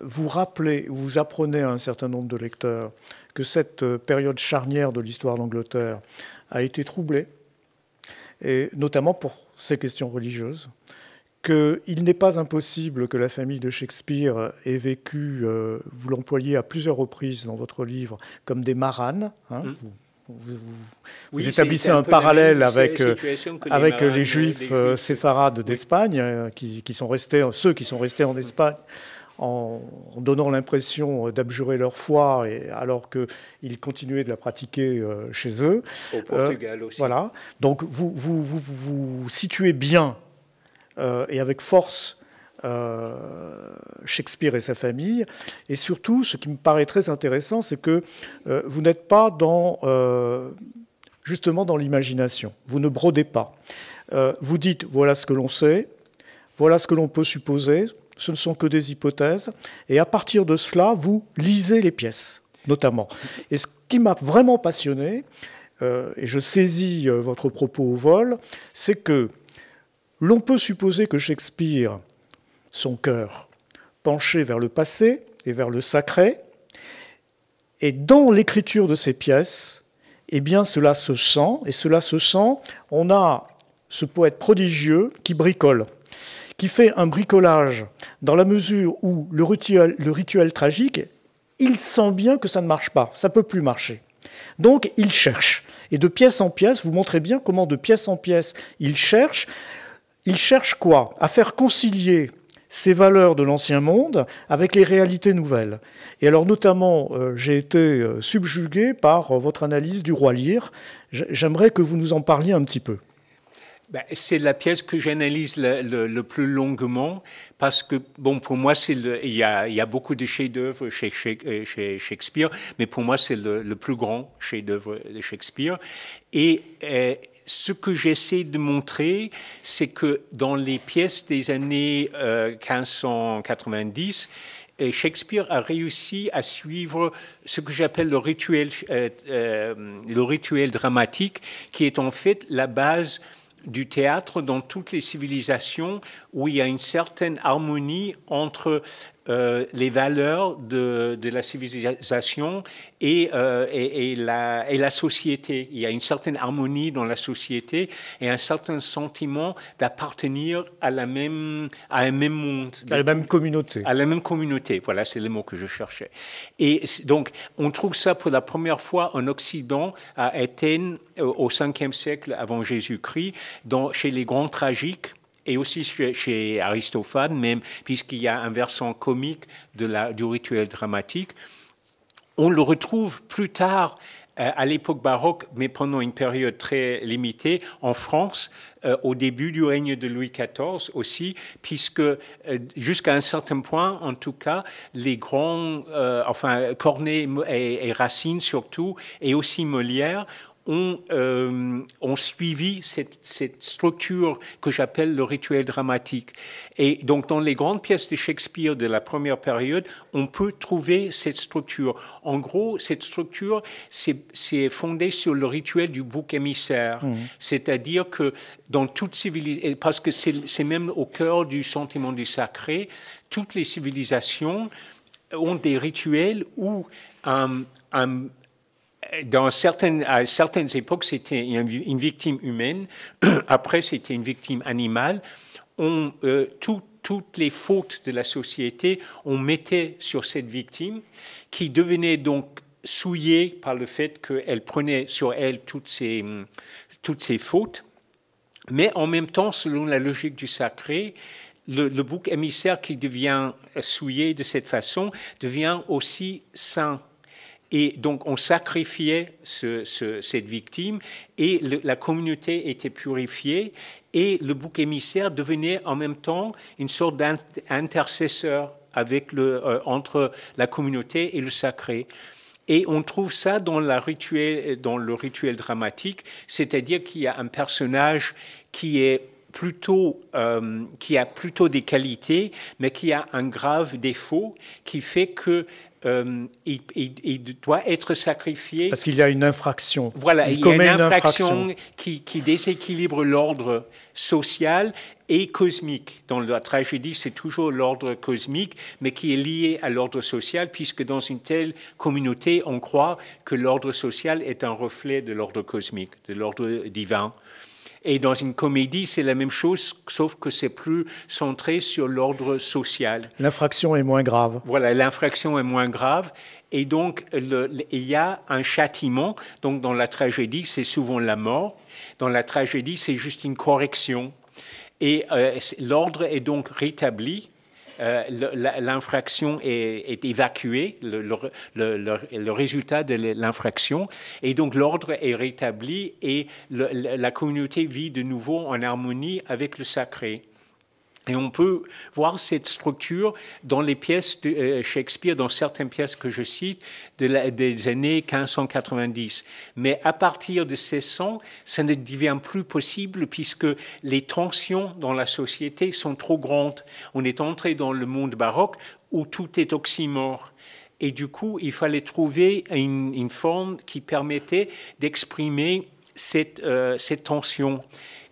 vous rappelez, vous apprenez à un certain nombre de lecteurs que cette euh, période charnière de l'histoire d'Angleterre a été troublée, et notamment pour ces questions religieuses, qu'il n'est pas impossible que la famille de Shakespeare ait vécu, euh, vous l'employez à plusieurs reprises dans votre livre, comme des maranes. Hein, hum. vous, établissez un, parallèle avec, euh, avec les, juifs, séfarades d'Espagne, qui, sont restés, ceux qui sont restés en Espagne en donnant l'impression d'abjurer leur foi, et, alors qu'ils continuaient de la pratiquer euh, chez eux. Au euh, Portugal aussi. Voilà. Donc vous vous, vous, vous situez bien euh, et avec force Shakespeare et sa famille. Et surtout, ce qui me paraît très intéressant, c'est que vous n'êtes pas dans, justement dans l'imagination. Vous ne brodez pas. vous dites, voilà ce que l'on sait, voilà ce que l'on peut supposer, ce ne sont que des hypothèses. Et à partir de cela, vous lisez les pièces, notamment. Et ce qui m'a vraiment passionné, euh, et je saisis euh, votre propos au vol, c'est que l'on peut supposer que Shakespeare, son cœur, penché vers le passé et vers le sacré, et dans l'écriture de ces pièces, eh bien cela se sent, et cela se sent, on a ce poète prodigieux qui bricole qui fait un bricolage dans la mesure où le rituel, tragique, il sent bien que ça ne marche pas, ça ne peut plus marcher. Donc il cherche. Et de pièce en pièce, vous montrez bien comment de pièce en pièce il cherche. Il cherche quoi À faire concilier ces valeurs de l'ancien monde avec les réalités nouvelles. Et alors notamment, euh, j'ai été euh, subjugué par euh, votre analyse du roi Lear. J'aimerais que vous nous en parliez un petit peu. Ben, c'est la pièce que j'analyse le, plus longuement parce que, bon, pour moi, il y, a, beaucoup de chefs-d'œuvre chez, chez, euh, Shakespeare, mais pour moi, c'est le, plus grand chef-d'œuvre de Shakespeare. Et euh, ce que j'essaie de montrer, c'est que dans les pièces des années 1590, euh, Shakespeare a réussi à suivre ce que j'appelle le rituel, le rituel dramatique, qui est en fait la base du théâtre dans toutes les civilisations où il y a une certaine harmonie entre euh, les valeurs de, de la civilisation et, euh, et, et, la, et, la, société. Il y a une certaine harmonie dans la société et un certain sentiment d'appartenir à la même à un même monde, à la même communauté. À la même communauté. Voilà, c'est le mot que je cherchais. Et donc, on trouve ça pour la première fois en Occident à Athènes au 5e siècle avant Jésus-Christ, chez les grands tragiques et aussi chez, Aristophane même, puisqu'il y a un versant comique de la, du rituel dramatique. On le retrouve plus tard euh, à l'époque baroque, mais pendant une période très limitée, en France, euh, au début du règne de Louis XIV aussi, puisque euh, jusqu'à un certain point, en tout cas, les grands, enfin Cornet et, et, Racine surtout, et aussi Molière, euh, ont, suivi cette, structure que j'appelle le rituel dramatique. Et donc dans les grandes pièces de Shakespeare de la première période, on peut trouver cette structure. En gros, cette structure, c'est fondée sur le rituel du bouc émissaire. Mmh. C'est-à-dire que dans toute civilisation, parce que c'est même au cœur du sentiment du sacré, toutes les civilisations ont des rituels où un, un, dans certaines, à certaines époques, c'était une, victime humaine, après, c'était une victime animale. On, euh, toutes les fautes de la société, on mettait sur cette victime qui devenait donc souillée par le fait qu'elle prenait sur elle toutes ses hum, toutes ses fautes. Mais en même temps, selon la logique du sacré, le bouc émissaire qui devient souillé de cette façon devient aussi saint et donc on sacrifiait cette victime et la communauté était purifiée et le bouc émissaire devenait en même temps une sorte d'intercesseur avec le, euh, entre la communauté et le sacré. Et on trouve ça dans, la dans le rituel dramatique, c'est-à-dire qu'il y a un personnage qui est plutôt, euh, qui a plutôt des qualités, mais qui a un grave défaut qui fait que euh, il, doit être sacrifié. Parce qu'il y a une infraction. Voilà, il, y a une infraction, qui, déséquilibre l'ordre social et cosmique. Dans la tragédie, c'est toujours l'ordre cosmique, mais qui est lié à l'ordre social, puisque dans une telle communauté, on croit que l'ordre social est un reflet de l'ordre cosmique, de l'ordre divin. Et dans une comédie, c'est la même chose, sauf que c'est plus centré sur l'ordre social. L'infraction est moins grave. Voilà, l'infraction est moins grave. Et donc, il y a un châtiment. Donc, dans la tragédie, c'est souvent la mort. Dans la tragédie, c'est juste une correction. Et euh, l'ordre est donc rétabli euh, l'infraction est, évacuée, le résultat de l'infraction, et donc l'ordre est rétabli et la communauté vit de nouveau en harmonie avec le sacré. Et on peut voir cette structure dans les pièces de euh, Shakespeare, dans certaines pièces que je cite, de des années 1590. Mais à partir de 1600, ça ne devient plus possible puisque les tensions dans la société sont trop grandes. On est entré dans le monde baroque où tout est oxymore. Et du coup, il fallait trouver une, forme qui permettait d'exprimer cette, tensions. Euh, cette tension.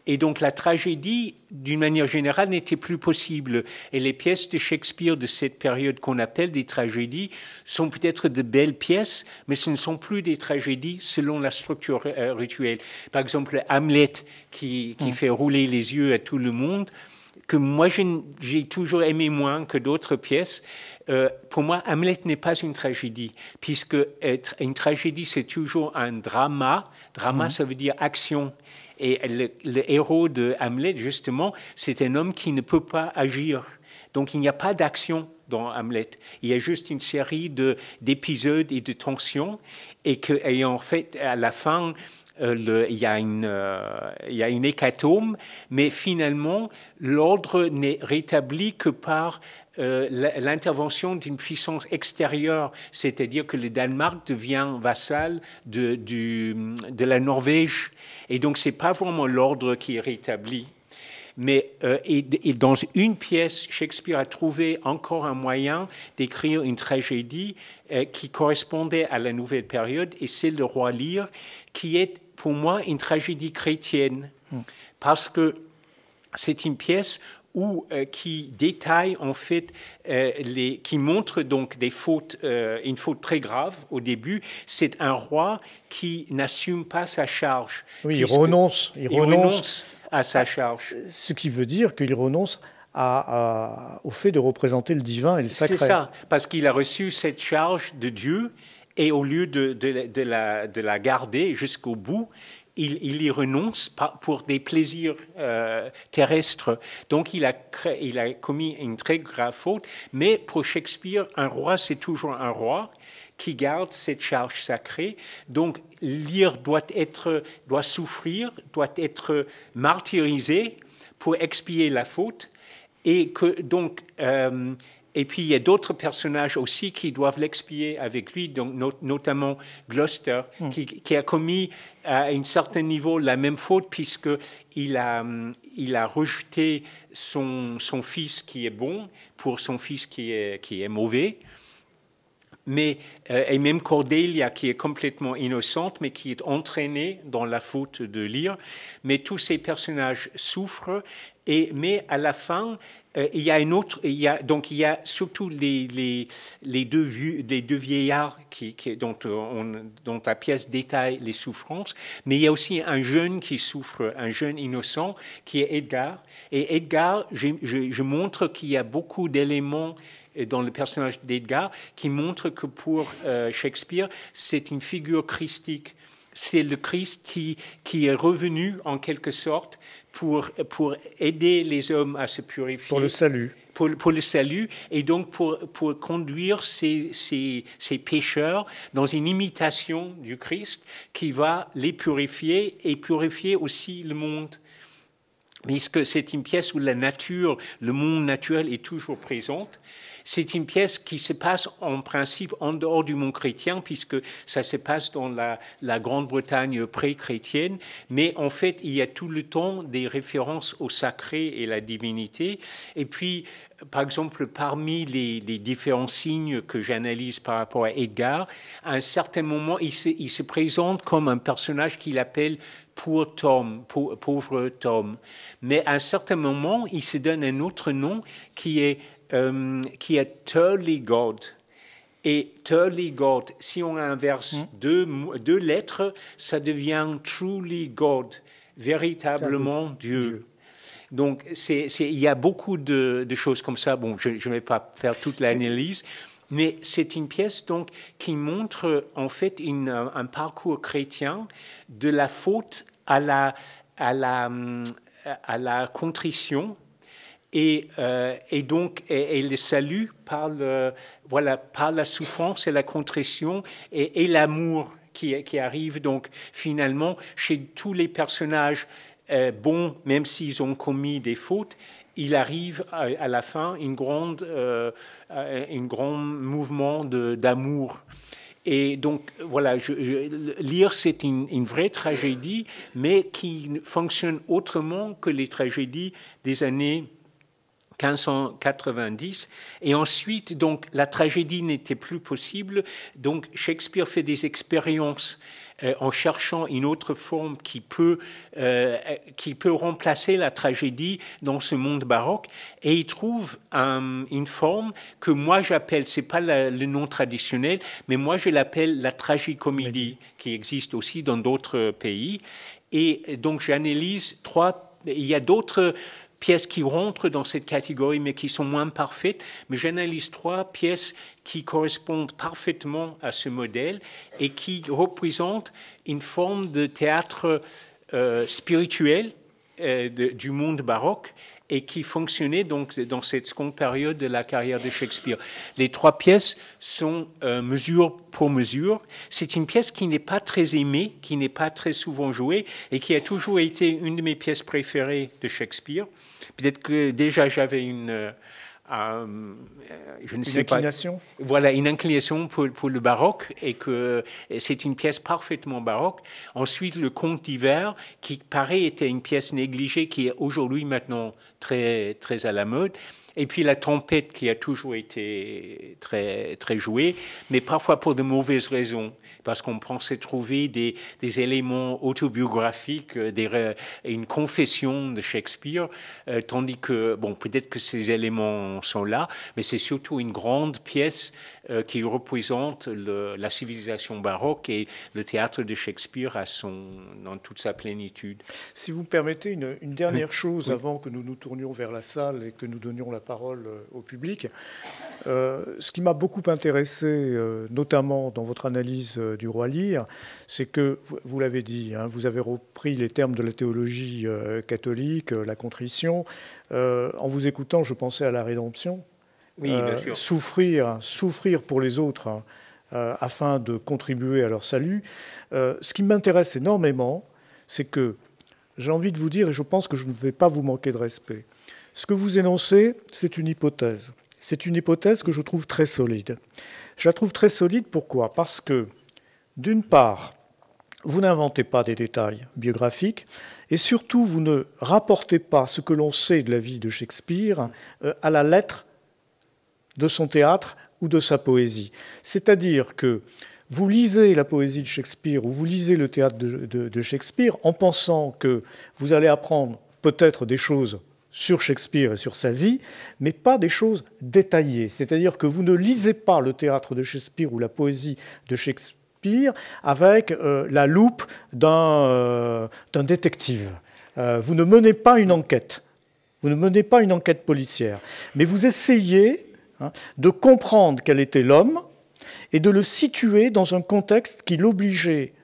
Et donc la tragédie, d'une manière générale, n'était plus possible. Et les pièces de Shakespeare de cette période qu'on appelle des tragédies sont peut-être de belles pièces, mais ce ne sont plus des tragédies selon la structure euh, rituelle. Par exemple, Hamlet qui, mm. fait rouler les yeux à tout le monde que moi j'ai toujours aimé moins que d'autres pièces. Euh, pour moi, Hamlet n'est pas une tragédie, puisque être une tragédie, c'est toujours un drama. Drama, mm. ça veut dire action. Et le, héros de Hamlet, justement, c'est un homme qui ne peut pas agir. Donc il n'y a pas d'action dans Hamlet. Il y a juste une série d'épisodes et de tensions. Et, que, en fait, à la fin, euh, il, y a une, euh, il y a une hécatome, mais finalement, l'ordre n'est rétabli que par euh, l'intervention d'une puissance extérieure, c'est-à-dire que le Danemark devient vassal de, la Norvège. Et donc, c'est pas vraiment l'ordre qui est rétabli. Mais euh, et, dans une pièce, Shakespeare a trouvé encore un moyen d'écrire une tragédie euh, qui correspondait à la nouvelle période, et c'est Le Roi Lear, qui est pour moi une tragédie chrétienne. Hmm. Parce que c'est une pièce ou euh, qui détaille en fait euh, les, qui montre donc des fautes, euh, une faute très grave au début. C'est un roi qui n'assume pas sa charge. Oui, il renonce, il, renonce, à sa charge. Ce qui veut dire qu'il renonce à, au fait de représenter le divin et le sacré. C'est ça, parce qu'il a reçu cette charge de Dieu et au lieu de, de, la, de la, garder jusqu'au bout, il, y renonce pour des plaisirs euh, terrestres. Donc il a, il a commis une très grave faute. Mais pour Shakespeare, un roi, c'est toujours un roi qui garde cette charge sacrée. Donc l'ire doit, être, doit souffrir, doit être martyrisé pour expier la faute. Et que donc... Euh, et puis il y a d'autres personnages aussi qui doivent l'expier avec lui, donc, notamment Gloucester, hmm. qui, a commis euh, à un certain niveau la même faute puisque il a, hmm, il a rejeté son, son fils qui est bon pour son fils qui est, qui est mauvais mais euh, et même Cordelia qui est complètement innocente, mais qui est entraînée dans la faute de lire. Mais tous ces personnages souffrent. Et mais à la fin, euh, il y a une autre, il y donc il y a surtout les, les, deux, vieux, les deux vieillards qui, dont, euh, dont la pièce détaille les souffrances, mais il y a aussi un jeune qui souffre, un jeune innocent, qui est Edgar. Et Edgar, je, montre qu'il y a beaucoup d'éléments euh, dans le personnage d'Edgar qui montrent que pour Shakespeare, c'est une figure christique c'est le Christ qui, qui, est revenu en quelque sorte pour, aider les hommes à se purifier. Pour le salut. Pour, le salut et donc pour, conduire ces, ces pécheurs dans une imitation du Christ qui va les purifier et purifier aussi le monde puisque c'est une pièce où la nature, le monde naturel est toujours présente. C'est une pièce qui se passe en principe en dehors du monde chrétien, puisque ça se passe dans la, Grande-Bretagne pré-chrétienne, mais en fait, il y a tout le temps des références au sacré et la divinité. Et puis, par exemple, parmi les, différents signes que j'analyse par rapport à Edgar, à un certain moment, il se, il se présente comme un personnage qu'il appelle pour Tom, pauvre Tom. Mais à un certain moment, il se donne un autre nom qui est euh, qui est truly God. Et truly God, si on inverse hmm. deux, deux, lettres, ça devient Truly God, véritablement Dieu. Donc, il y a beaucoup de, choses comme ça. Bon, je ne vais pas faire toute l'analyse, mais c'est une pièce donc qui montre en fait un parcours chrétien de la faute à la, à la, hum, à la contrition, euh, et, et donc elle les salue par, le, voilà, par la souffrance et la contrition et, l'amour qui, qui, arrive donc finalement chez tous les personnages euh, bons, même s'ils ont commis des fautes. Il arrive à, la fin une grande, euh, un grand mouvement d'amour. Et donc, voilà, lire, c'est une, une, vraie tragédie, mais qui fonctionne autrement que les tragédies des années 1590. Et ensuite, donc, la tragédie n'était plus possible. Donc, Shakespeare fait des expériences euh, en cherchant une autre forme qui peut, euh, qui peut remplacer la tragédie dans ce monde baroque. Et il trouve une forme que moi j'appelle, c'est pas le nom traditionnel, mais moi je l'appelle la tragicomédie, qui existe aussi dans d'autres pays. Et donc, j'analyse trois. Il y a d'autres pièces qui rentrent dans cette catégorie mais qui sont moins parfaites, mais j'analyse trois pièces qui correspondent parfaitement à ce modèle et qui représentent une forme de théâtre euh, spirituel euh, du monde baroque et qui fonctionnait donc dans cette seconde période de la carrière de Shakespeare. Les trois pièces sont euh, mesure pour mesure. C'est une pièce qui n'est pas très aimée, qui n'est pas très souvent jouée et qui a toujours été une de mes pièces préférées de Shakespeare. Peut-être que déjà j'avais une... Euh, euh, je ne une inclination. voilà, une inclination pour, le baroque et que c'est une pièce parfaitement baroque. Ensuite, le Conte d'hiver, qui paraît était une pièce négligée, qui est aujourd'hui maintenant très, très à la mode. Et puis la tempête qui a toujours été très, très jouée, mais parfois pour de mauvaises raisons parce qu'on pensait trouver des, éléments autobiographiques, euh, une confession de Shakespeare, euh, tandis que, bon, peut-être que ces éléments sont là, mais c'est surtout une grande pièce euh, qui représente la civilisation baroque et le théâtre de Shakespeare dans toute sa plénitude. Si vous me permettez une, dernière chose avant que nous nous tournions vers la salle et que nous donnions la parole euh, au public, euh, ce qui m'a beaucoup intéressé, notamment dans votre analyse du roi Lear, c'est que, vous l'avez dit, hein, vous avez repris les termes de la théologie catholique, la contrition. en vous écoutant, je pensais à la rédemption. Euh, souffrir, souffrir pour les autres euh, afin de contribuer à leur salut. Euh, ce qui m'intéresse énormément, c'est que j'ai envie de vous dire, et je pense que je ne vais pas vous manquer de respect, ce que vous énoncez, c'est une hypothèse. C'est une hypothèse que je trouve très solide. Je la trouve très solide pourquoi Parce que, d'une part, vous n'inventez pas des détails biographiques, et surtout, vous ne rapportez pas ce que l'on sait de la vie de Shakespeare à la lettre de son théâtre ou de sa poésie. C'est-à-dire que vous lisez la poésie de Shakespeare ou vous lisez le théâtre de, Shakespeare en pensant que vous allez apprendre peut-être des choses sur Shakespeare et sur sa vie, mais pas des choses détaillées. C'est-à-dire que vous ne lisez pas le théâtre de Shakespeare ou la poésie de Shakespeare avec euh, la loupe d'un euh, détective. Euh, vous ne menez pas une enquête. Vous ne menez pas une enquête policière. Mais vous essayez Hein, de comprendre quel était l'homme et de le situer dans un contexte qui l'obligeait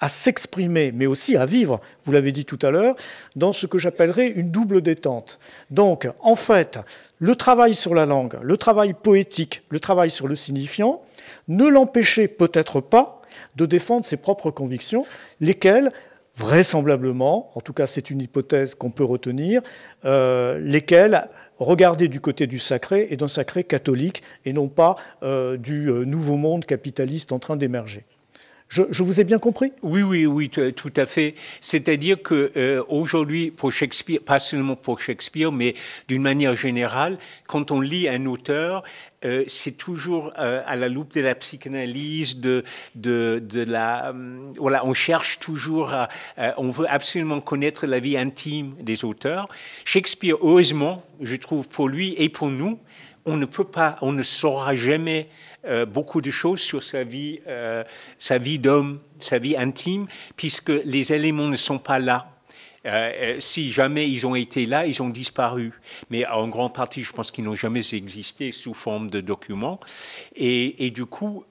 à s'exprimer, mais aussi à vivre, vous l'avez dit tout à l'heure, dans ce que j'appellerais une double détente. Donc, en fait, le travail sur la langue, le travail poétique, le travail sur le signifiant, ne l'empêchait peut-être pas de défendre ses propres convictions, lesquelles vraisemblablement, en tout cas c'est une hypothèse qu'on peut retenir, euh, lesquelles regardaient du côté du sacré et d'un sacré catholique et non pas euh, du euh, nouveau monde capitaliste en train d'émerger. Je, vous ai bien compris Oui, oui, oui, tout à fait. C'est-à-dire que euh, aujourd'hui, pour Shakespeare, pas seulement pour Shakespeare, mais d'une manière générale, quand on lit un auteur, euh, c'est toujours euh, à la loupe de la psychanalyse, de, de, la, voilà, on cherche toujours, à, on veut absolument connaître la vie intime des auteurs. Shakespeare, heureusement, je trouve pour lui et pour nous, on ne peut pas, on ne saura jamais euh, beaucoup de choses sur sa vie, euh, sa vie d'homme, sa vie intime, puisque les éléments ne sont pas là. Euh, si jamais ils ont été là, ils ont disparu. Mais en grande partie, je pense qu'ils n'ont jamais existé sous forme de documents. Et, du coup,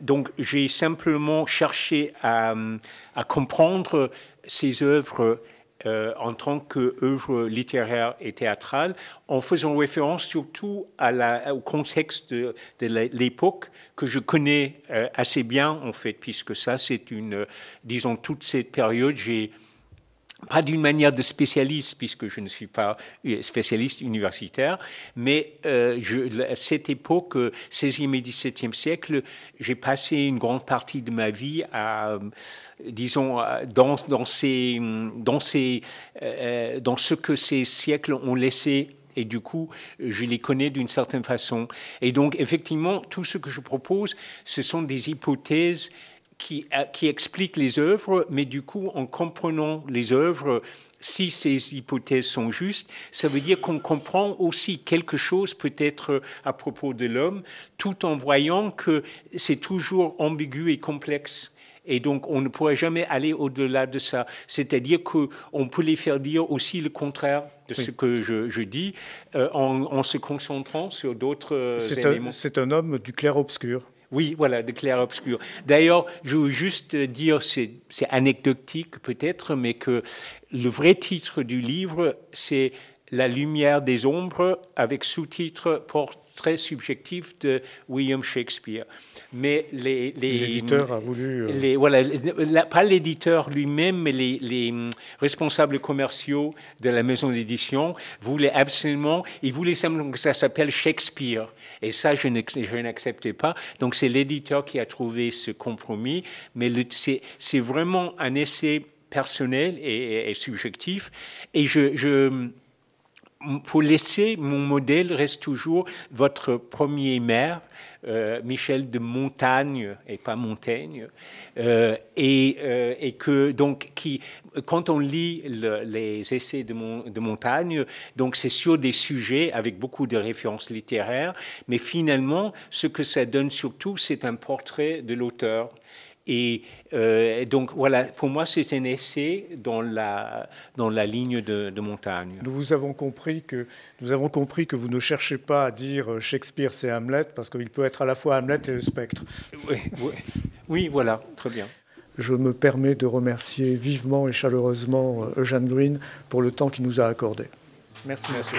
donc j'ai simplement cherché à, à comprendre ces œuvres euh, en tant qu'œuvre littéraire et théâtrale, en faisant référence surtout au contexte de, l'époque que je connais euh, assez bien, en fait, puisque ça, c'est une, euh, disons, toute cette période, j'ai pas d'une manière de spécialiste, puisque je ne suis pas euh, spécialiste universitaire, mais euh, à cette époque, 16e euh, et 17e siècle, j'ai passé une grande partie de ma vie à, disons, dans, dans, ces, dans, dans ce que ces siècles ont laissé et du coup, je les connais d'une certaine façon. Et donc, effectivement, tout ce que je propose, ce sont des hypothèses qui, euh, qui explique les œuvres, mais du coup, en comprenant les œuvres, si ces hypothèses sont justes, ça veut dire qu'on comprend aussi quelque chose peut-être à propos de l'homme, tout en voyant que c'est toujours ambigu et complexe. Et donc, on ne pourrait jamais aller au-delà de ça. C'est-à-dire qu'on peut les faire dire aussi le contraire de ce que je, dis euh, en, en, se concentrant sur d'autres euh, éléments. C'est un homme du clair-obscur. Oui, voilà, de clair-obscur. D'ailleurs, je veux juste dire, c'est anecdotique peut-être, mais que le vrai titre du livre, c'est La lumière des ombres, avec sous-titre Porte très subjectif de William Shakespeare. Mais les, l'éditeur a voulu. Euh, les, voilà, pas l'éditeur lui-même, mais les, hum, responsables commerciaux de la maison d'édition voulaient absolument, ils voulaient simplement que ça s'appelle Shakespeare. Et ça, je n'acceptais pas. Donc c'est l'éditeur qui a trouvé ce compromis. Mais c'est vraiment un essai personnel et, subjectif. Et je hum, pour laisser mon modèle reste toujours votre premier maire, euh, Michel de Montagne et pas Montaigne, euh, et, euh, et, que donc qui, quand on lit les essais de, Montagne, donc c'est sur des sujets avec beaucoup de références littéraires, mais finalement ce que ça donne surtout c'est un portrait de l'auteur. Et euh, donc voilà, pour moi, c'est un essai dans la, dans la ligne de, Montagne. Nous vous avons compris que nous avons compris que vous ne cherchez pas à dire euh, Shakespeare c'est Hamlet parce qu'il peut être à la fois Hamlet et le spectre. Oui, oui. oui voilà, très bien. Je me permets de remercier vivement et chaleureusement euh, Eugène Green pour le temps qu'il nous a accordé. Merci, monsieur.